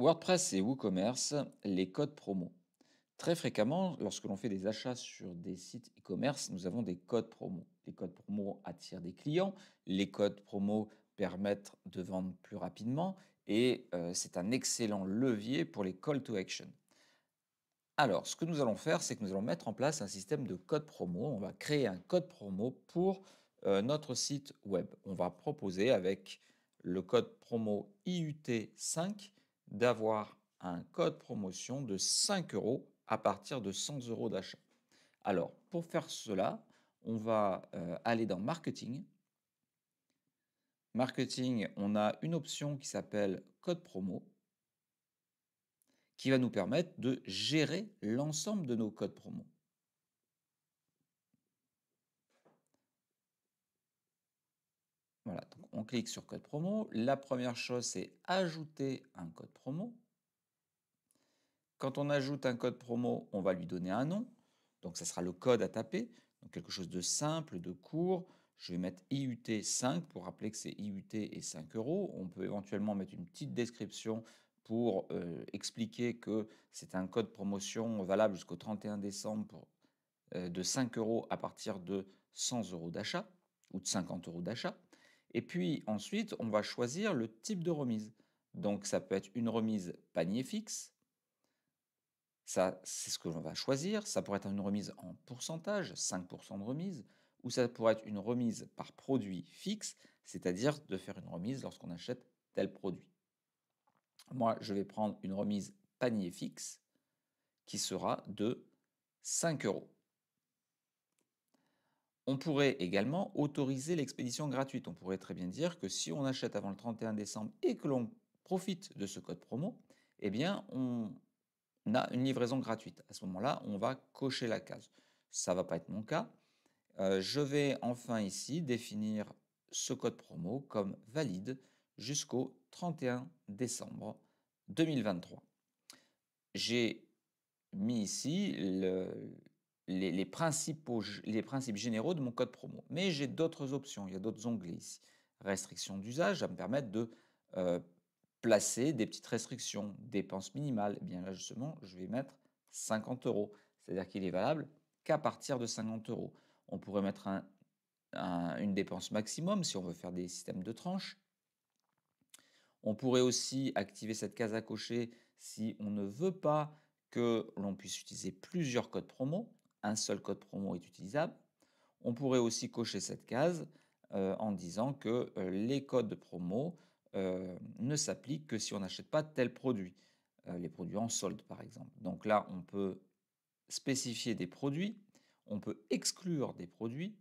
WordPress et WooCommerce, les codes promo. Très fréquemment, lorsque l'on fait des achats sur des sites e-commerce, nous avons des codes promo. Les codes promo attirent des clients, les codes promo permettent de vendre plus rapidement et euh, c'est un excellent levier pour les call to action. Alors, ce que nous allons faire, c'est que nous allons mettre en place un système de code promo. On va créer un code promo pour euh, notre site web. On va proposer avec le code promo IUT5 d'avoir un code promotion de 5 euros à partir de 100 euros d'achat. Alors, pour faire cela, on va euh, aller dans Marketing. Marketing, on a une option qui s'appelle Code promo qui va nous permettre de gérer l'ensemble de nos codes promo. on clique sur code promo. La première chose, c'est ajouter un code promo. Quand on ajoute un code promo, on va lui donner un nom. Donc ça sera le code à taper. Donc quelque chose de simple, de court. Je vais mettre IUT 5 pour rappeler que c'est IUT et 5 euros. On peut éventuellement mettre une petite description pour euh, expliquer que c'est un code promotion valable jusqu'au 31 décembre euh, de 5 euros à partir de 100 euros d'achat ou de 50 euros d'achat. Et puis ensuite, on va choisir le type de remise. Donc ça peut être une remise panier fixe. Ça, c'est ce que l'on va choisir. Ça pourrait être une remise en pourcentage, 5% de remise, ou ça pourrait être une remise par produit fixe, c'est-à-dire de faire une remise lorsqu'on achète tel produit. Moi, je vais prendre une remise panier fixe qui sera de 5 euros. On pourrait également autoriser l'expédition gratuite. On pourrait très bien dire que si on achète avant le 31 décembre et que l'on profite de ce code promo, eh bien, on a une livraison gratuite. À ce moment-là, on va cocher la case. Ça ne va pas être mon cas. Euh, je vais enfin ici définir ce code promo comme valide jusqu'au 31 décembre 2023. J'ai mis ici le, les, principaux, les principes généraux de mon code promo. Mais j'ai d'autres options, il y a d'autres onglets ici. Restrictions d'usage, ça me permettre de euh, placer des petites restrictions. Dépenses minimales, eh bien là justement, je vais mettre 50 euros. C'est-à-dire qu'il est valable qu'à partir de 50 euros. On pourrait mettre une dépense maximum si on veut faire des systèmes de tranches. On pourrait aussi activer cette case à cocher si on ne veut pas que l'on puisse utiliser plusieurs codes promo un seul code promo est utilisable. On pourrait aussi cocher cette case euh, en disant que euh, les codes promo euh, ne s'appliquent que si on n'achète pas tel produit, les produits en solde par exemple. Donc là, on peut spécifier des produits, on peut exclure des produits,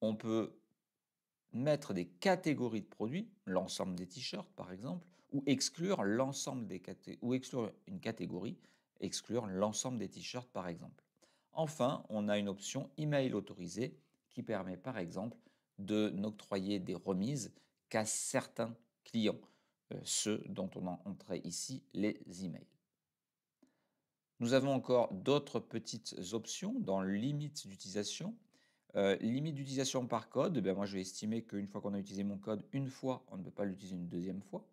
on peut mettre des catégories de produits, l'ensemble des t-shirts par exemple, ou exclure l'ensemble des ou exclure une catégorie, exclure l'ensemble des t-shirts par exemple. Enfin, on a une option email autorisée qui permet par exemple de n'octroyer des remises qu'à certains clients, euh, ceux dont on a entré ici les emails. Nous avons encore d'autres petites options dans limite d'utilisation. Euh, limite d'utilisation par code, eh moi je vais estimer qu'une fois qu'on a utilisé mon code une fois, on ne peut pas l'utiliser une deuxième fois.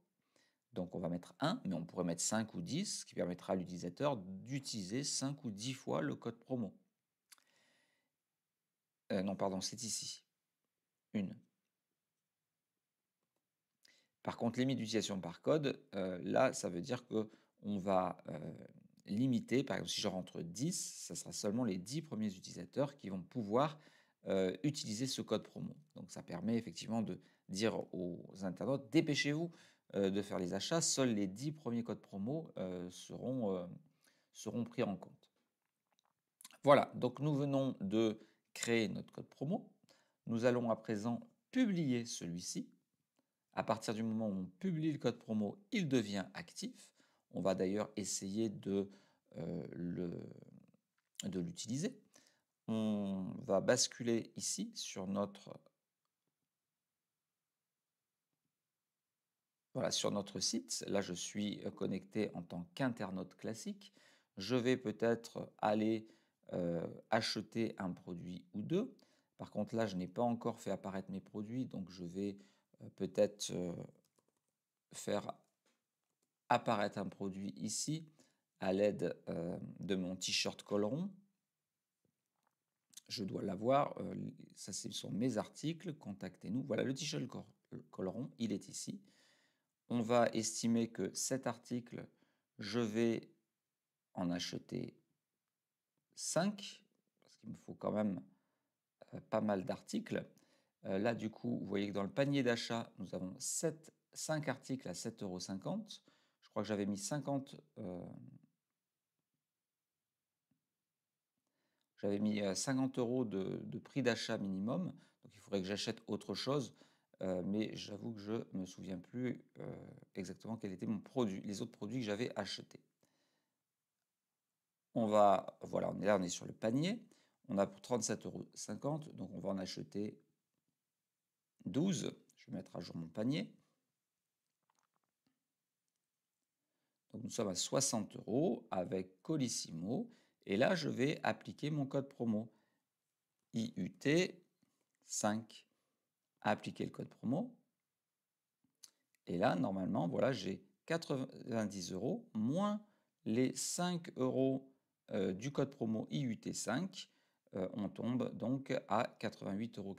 Donc on va mettre 1, mais on pourrait mettre 5 ou 10, ce qui permettra à l'utilisateur d'utiliser 5 ou 10 fois le code promo. Euh, non, pardon, c'est ici. 1. Par contre, limite d'utilisation par code, euh, là, ça veut dire qu'on va euh, limiter, par exemple, si je rentre 10, ça sera seulement les 10 premiers utilisateurs qui vont pouvoir utiliser ce code promo. Donc ça permet effectivement de dire aux internautes, dépêchez-vous, euh, de faire les achats, seuls les 10 premiers codes promo euh, seront, euh, seront pris en compte. Voilà, donc nous venons de créer notre code promo. Nous allons à présent publier celui-ci. À partir du moment où on publie le code promo, il devient actif. On va d'ailleurs essayer de l'utiliser. On va basculer ici sur notre Voilà, sur notre site, là je suis euh, connecté en tant qu'internaute classique. Je vais peut-être aller euh, acheter un produit ou deux. Par contre, là, je n'ai pas encore fait apparaître mes produits, donc je vais euh, peut-être faire apparaître un produit ici à l'aide de mon t-shirt col Je dois l'avoir, ça ce sont mes articles, contactez-nous. Voilà, le t-shirt col il est ici on va estimer que cet article, je vais en acheter 5, parce qu'il me faut quand même euh, pas mal d'articles. Euh, là, du coup, vous voyez que dans le panier d'achat, nous avons 7, 5 articles à 7,50 euros. Je crois que j'avais mis 50... Euh, j'avais mis 50 euros de, de prix d'achat minimum, donc il faudrait que j'achète autre chose. Euh, mais j'avoue que je ne me souviens plus euh, exactement quel était mon produit, les autres produits que j'avais achetés. On va, voilà, on est là, on est sur le panier. On a pour 37,50 euros, donc on va en acheter 12. Je vais mettre à jour mon panier. Donc nous sommes à 60 euros avec Colissimo. Et là, je vais appliquer mon code promo IUT 5 appliquer le code promo. Et là, normalement, voilà, j'ai 90 euros moins les 5 euros euh, du code promo IUT5. Euh, on tombe donc à 88,95 euros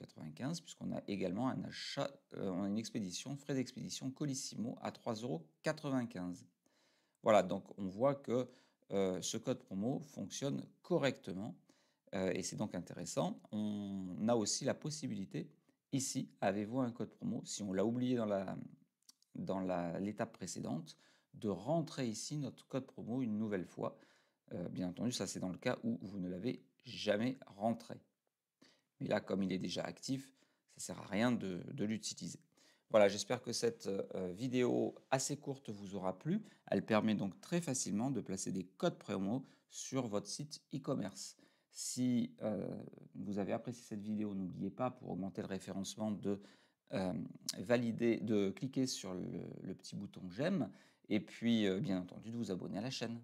puisqu'on a également un achat, euh, on a une expédition, frais d'expédition Colissimo à 3,95 euros. Voilà, donc on voit que ce code promo fonctionne correctement et c'est donc intéressant. On a aussi la possibilité Ici, avez-vous un code promo Si on l'a oublié dans l'étape précédente, de rentrer ici notre code promo une nouvelle fois. Euh, bien entendu, ça c'est dans le cas où vous ne l'avez jamais rentré. Mais là, comme il est déjà actif, ça ne sert à rien de, de l'utiliser. Voilà, j'espère que cette euh, vidéo assez courte vous aura plu. Elle permet donc très facilement de placer des codes promo sur votre site e-commerce. Si euh, vous avez apprécié cette vidéo, n'oubliez pas pour augmenter le référencement de euh, valider, de cliquer sur le, petit bouton j'aime et puis euh, bien entendu de vous abonner à la chaîne.